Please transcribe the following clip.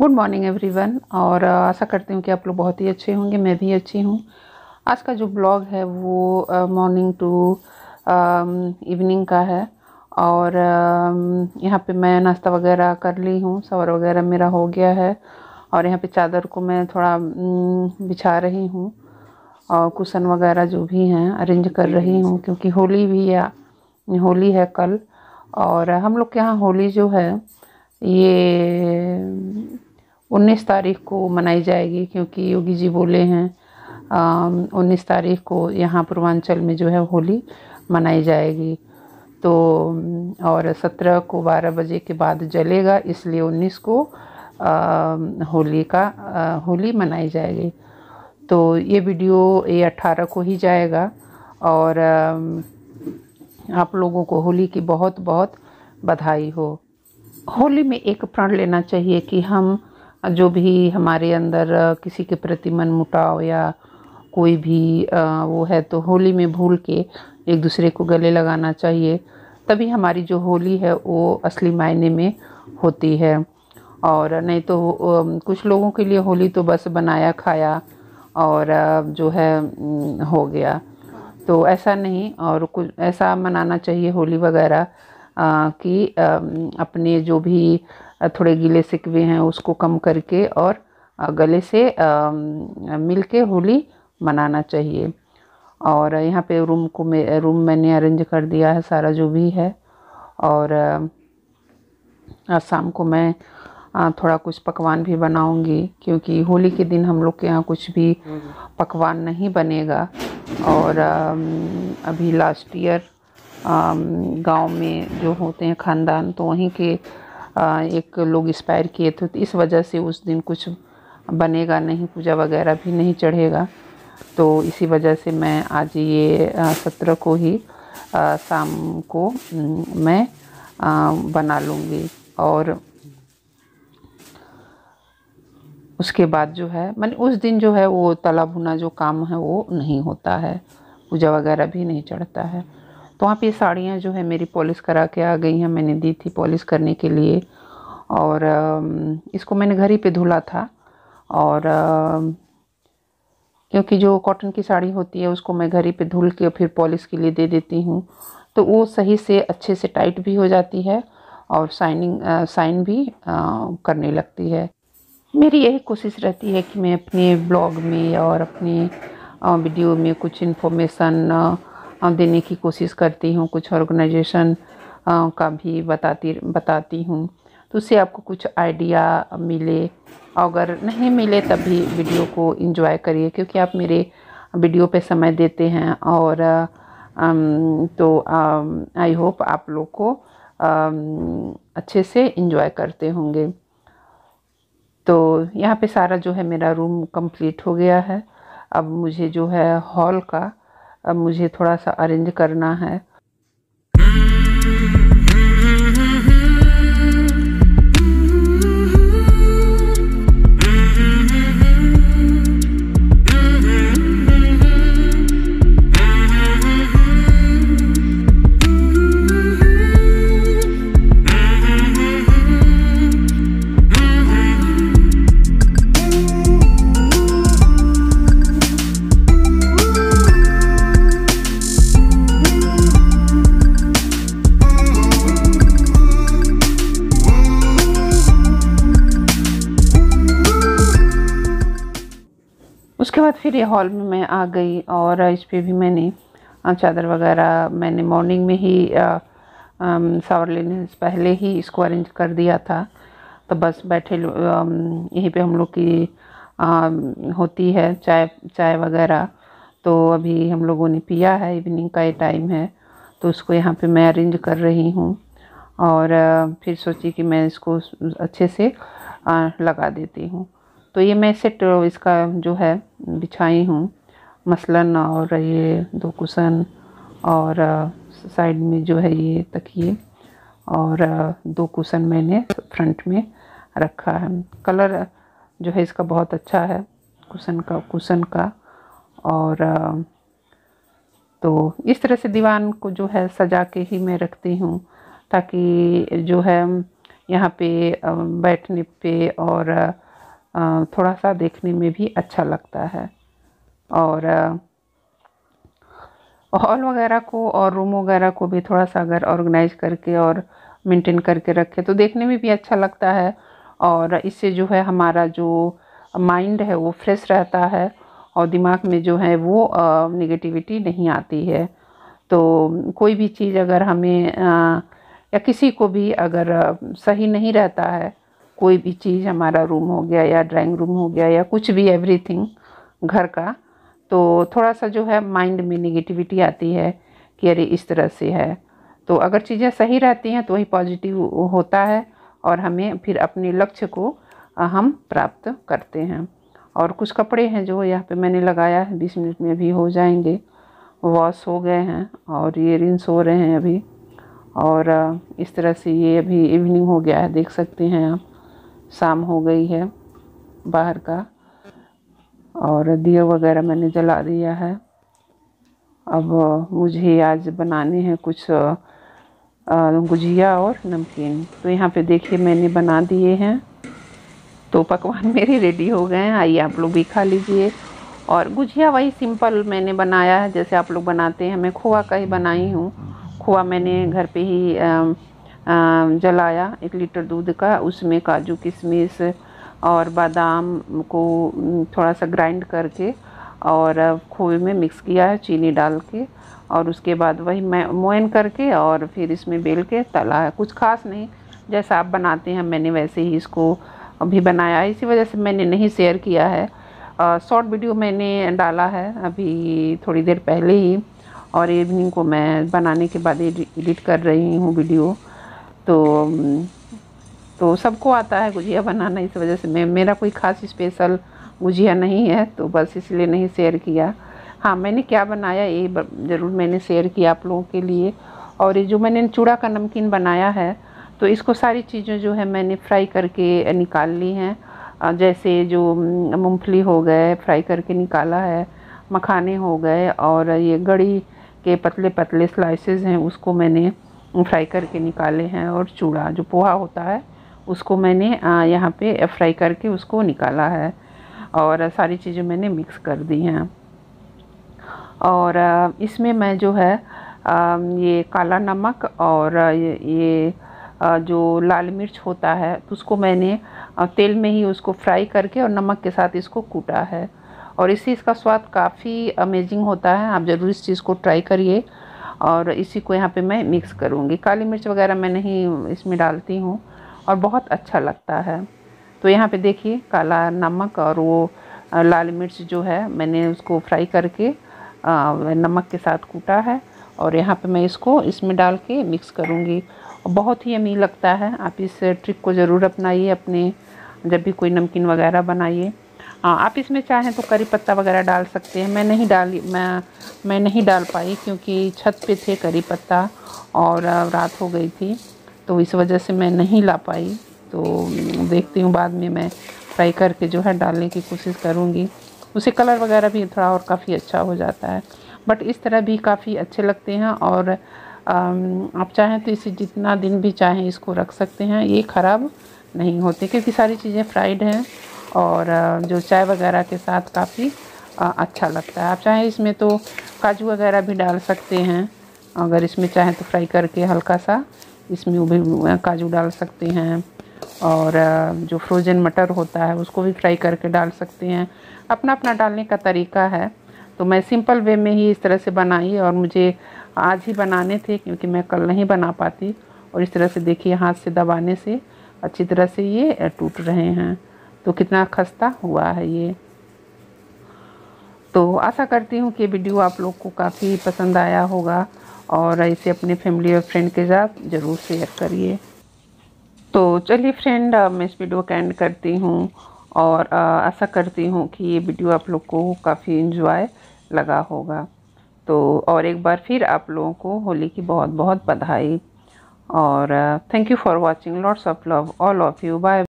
Good morning everyone और uh, आशा करती हूँ कि आप लोग बहुत ही अच्छे होंगे मैं भी अच्छी हूँ आज का जो ब्लॉग है वो मॉर्निंग टू इवनिंग का है और uh, यहाँ पे मैं नाश्ता वगैरह कर ली हूँ सवर वगैरह मेरा हो गया है और यहाँ पे चादर को मैं थोड़ा mm, बिछा रही हूँ और कुशन वगैरह जो भी हैं अरेंज कर रही हूँ क्योंकि होली भी है होली है कल और हम लोग के यहाँ होली जो है ये उन्नीस तारीख को मनाई जाएगी क्योंकि योगी जी बोले हैं उन्नीस तारीख को यहाँ पूर्वांचल में जो है होली मनाई जाएगी तो और सत्रह को बारह बजे के बाद जलेगा इसलिए उन्नीस को आ, होली का आ, होली मनाई जाएगी तो ये वीडियो ये अट्ठारह को ही जाएगा और आ, आप लोगों को होली की बहुत बहुत बधाई हो होली में एक प्रण लेना चाहिए कि हम जो भी हमारे अंदर किसी के प्रति मन मुटाव या कोई भी वो है तो होली में भूल के एक दूसरे को गले लगाना चाहिए तभी हमारी जो होली है वो असली मायने में होती है और नहीं तो कुछ लोगों के लिए होली तो बस बनाया खाया और जो है हो गया तो ऐसा नहीं और कुछ ऐसा मनाना चाहिए होली वगैरह कि अपने जो भी थोड़े गीले सिकवे हैं उसको कम करके और गले से मिल के होली मनाना चाहिए और यहाँ पे रूम को मैं रूम मैंने अरेंज कर दिया है सारा जो भी है और शाम को मैं थोड़ा कुछ पकवान भी बनाऊंगी क्योंकि होली के दिन हम लोग के यहाँ कुछ भी हम्म। पकवान नहीं बनेगा और अभी लास्ट ईयर गांव में जो होते हैं ख़ानदान तो वहीं के एक लोग एक्सपायर किए थे तो इस वजह से उस दिन कुछ बनेगा नहीं पूजा वगैरह भी नहीं चढ़ेगा तो इसी वजह से मैं आज ये सत्र को ही शाम को मैं बना लूँगी और उसके बाद जो है मैंने उस दिन जो है वो तला भुना जो काम है वो नहीं होता है पूजा वगैरह भी नहीं चढ़ता है तो आप ये साड़ियाँ जो है मेरी पॉलिश करा के आ गई हैं मैंने दी थी पॉलिश करने के लिए और इसको मैंने घर ही पे धुला था और क्योंकि जो कॉटन की साड़ी होती है उसको मैं घर ही पे धुल के फिर पॉलिश के लिए दे देती हूँ तो वो सही से अच्छे से टाइट भी हो जाती है और साइनिंग साइन भी आ, करने लगती है मेरी यही कोशिश रहती है कि मैं अपने ब्लॉग में और अपने वीडियो में कुछ इन्फॉर्मेशन देने की कोशिश करती हूँ कुछ ऑर्गेनाइजेशन का भी बताती बताती हूँ तो उससे आपको कुछ आइडिया मिले अगर नहीं मिले तब भी वीडियो को इंजॉय करिए क्योंकि आप मेरे वीडियो पे समय देते हैं और तो आई होप आप लोग को अच्छे से इन्जॉय करते होंगे तो यहाँ पे सारा जो है मेरा रूम कंप्लीट हो गया है अब मुझे जो है हॉल का अब मुझे थोड़ा सा अरेंज करना है बाद फिर ये हॉल में मैं आ गई और इस पर भी मैंने चादर वगैरह मैंने मॉर्निंग में ही सावर लेने से पहले ही इसको अरेंज कर दिया था तो बस बैठे यहीं पे हम लोग की आ, होती है चाय चाय वगैरह तो अभी हम लोगों ने पिया है इवनिंग का ये टाइम है तो उसको यहाँ पे मैं अरेंज कर रही हूँ और फिर सोची कि मैं इसको अच्छे से लगा देती हूँ तो ये मैं सेट इसका जो है बिछाई हूँ मसलन और ये दो कुसन और साइड में जो है ये तकिए और दो कुसन मैंने फ्रंट में रखा है कलर जो है इसका बहुत अच्छा है कुसन का कुसन का और तो इस तरह से दीवान को जो है सजा के ही मैं रखती हूँ ताकि जो है यहाँ पे बैठने पे और थोड़ा सा देखने में भी अच्छा लगता है और हॉल वगैरह को और रूम वगैरह को भी थोड़ा सा अगर ऑर्गेनाइज करके और मेंटेन करके रखे तो देखने में भी अच्छा लगता है और इससे जो है हमारा जो माइंड है वो फ्रेश रहता है और दिमाग में जो है वो निगेटिविटी नहीं आती है तो कोई भी चीज़ अगर हमें आ, या किसी को भी अगर सही नहीं रहता है कोई भी चीज़ हमारा रूम हो गया या ड्राइंग रूम हो गया या कुछ भी एवरीथिंग घर का तो थोड़ा सा जो है माइंड में निगेटिविटी आती है कि अरे इस तरह से है तो अगर चीज़ें सही रहती हैं तो वही पॉजिटिव होता है और हमें फिर अपने लक्ष्य को हम प्राप्त करते हैं और कुछ कपड़े हैं जो यहाँ पे मैंने लगाया है बीस मिनट में अभी हो जाएंगे वॉश हो गए हैं और ये रिंस हो रहे हैं अभी और इस तरह से ये अभी इवनिंग हो गया है देख सकते हैं आप शाम हो गई है बाहर का और दियो वगैरह मैंने जला दिया है अब मुझे आज बनाने हैं कुछ गुजिया और नमकीन तो यहाँ पे देखिए मैंने बना दिए हैं तो पकवान मेरे रेडी हो गए हैं आइए आप लोग भी खा लीजिए और गुजिया वही सिंपल मैंने बनाया है जैसे आप लोग बनाते हैं मैं खोआ का ही बनाई हूँ खोआ मैंने घर पे ही जलाया एक लीटर दूध का उसमें काजू किशमिश और बादाम को थोड़ा सा ग्राइंड करके और खोए में मिक्स किया है चीनी डाल के और उसके बाद वही मैं मोयन करके और फिर इसमें बेल के तला है कुछ खास नहीं जैसा आप बनाते हैं मैंने वैसे ही इसको अभी बनाया है इसी वजह से मैंने नहीं शेयर किया है शॉर्ट वीडियो मैंने डाला है अभी थोड़ी देर पहले ही और इवनिंग को मैं बनाने के बाद एडिट कर रही हूँ वीडियो तो तो सबको आता है गुजिया बनाना इस वजह से मैं मेरा कोई ख़ास स्पेशल गुजिया नहीं है तो बस इसलिए नहीं शेयर किया हाँ मैंने क्या बनाया ये ज़रूर मैंने शेयर किया आप लोगों के लिए और ये जो मैंने चूड़ा का नमकीन बनाया है तो इसको सारी चीज़ें जो है मैंने फ्राई करके निकाल ली हैं जैसे जो मूँगफली हो गए फ्राई करके निकाला है मखाने हो गए और ये गड़ी के पतले पतले स्लाइसेस हैं उसको मैंने फ्राई करके निकाले हैं और चूड़ा जो पोहा होता है उसको मैंने यहाँ पे फ्राई करके उसको निकाला है और सारी चीज़ें मैंने मिक्स कर दी हैं और इसमें मैं जो है ये काला नमक और ये जो लाल मिर्च होता है तो उसको मैंने तेल में ही उसको फ्राई करके और नमक के साथ इसको कूटा है और इससे इसका स्वाद काफ़ी अमेजिंग होता है आप ज़रूर इस चीज़ को ट्राई करिए और इसी को यहाँ पे मैं मिक्स करूँगी काली मिर्च वगैरह मैं नहीं इसमें डालती हूँ और बहुत अच्छा लगता है तो यहाँ पे देखिए काला नमक और वो लाल मिर्च जो है मैंने उसको फ्राई करके नमक के साथ कूटा है और यहाँ पे मैं इसको इसमें डाल के मिक्स करूँगी बहुत ही अमीर लगता है आप इस ट्रिक को ज़रूर अपनाइए अपने जब भी कोई नमकीन वगैरह बनाइए हाँ आप इसमें चाहें तो करी पत्ता वगैरह डाल सकते हैं मैं नहीं डाली मैं मैं नहीं डाल पाई क्योंकि छत पे थे करी पत्ता और रात हो गई थी तो इस वजह से मैं नहीं ला पाई तो देखती हूँ बाद में मैं फ्राई करके जो है डालने की कोशिश करूँगी उसे कलर वगैरह भी थोड़ा और काफ़ी अच्छा हो जाता है बट इस तरह भी काफ़ी अच्छे लगते हैं और आप चाहें तो इसे जितना दिन भी चाहें इसको रख सकते हैं ये ख़राब नहीं होते क्योंकि सारी चीज़ें फ्राइड हैं और जो चाय वगैरह के साथ काफ़ी अच्छा लगता है आप चाहें इसमें तो काजू वगैरह भी डाल सकते हैं अगर इसमें चाहें तो फ्राई करके हल्का सा इसमें वो भी काजू डाल सकते हैं और जो फ्रोज़न मटर होता है उसको भी फ्राई करके डाल सकते हैं अपना अपना डालने का तरीका है तो मैं सिंपल वे में ही इस तरह से बनाई और मुझे आज ही बनाने थे क्योंकि मैं कल नहीं बना पाती और इस तरह से देखिए हाथ से दबाने से अच्छी तरह से ये टूट रहे हैं तो कितना खस्ता हुआ है ये तो आशा करती हूँ कि वीडियो आप लोग को काफ़ी पसंद आया होगा और इसे अपने फैमिली और फ्रेंड के साथ ज़रूर शेयर करिए तो चलिए फ्रेंड मैं इस वीडियो का एंड करती हूँ और आशा करती हूँ कि ये वीडियो आप लोग को काफ़ी इन्जॉय लगा होगा तो और एक बार फिर आप लोगों को होली की बहुत बहुत बधाई और thank you for watching lots of love all of you bye